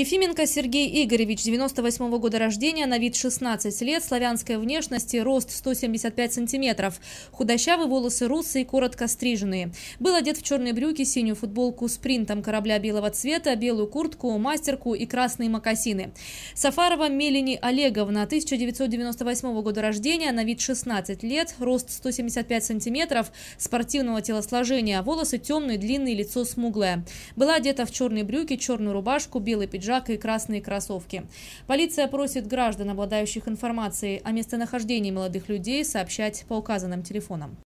Ефименко Сергей Игоревич, 98 года рождения, на вид 16 лет, славянской внешности, рост 175 сантиметров, худощавые волосы русые, коротко стриженные. Был одет в черные брюки, синюю футболку с принтом корабля белого цвета, белую куртку, мастерку и красные мокасины. Сафарова Мелини Олеговна, 1998 года рождения, на вид 16 лет, рост 175 сантиметров, спортивного телосложения, волосы темные, длинные, лицо смуглое. Была одета в черные брюки, черную рубашку, белый пиджак пиджак и красные кроссовки. Полиция просит граждан, обладающих информацией о местонахождении молодых людей, сообщать по указанным телефонам.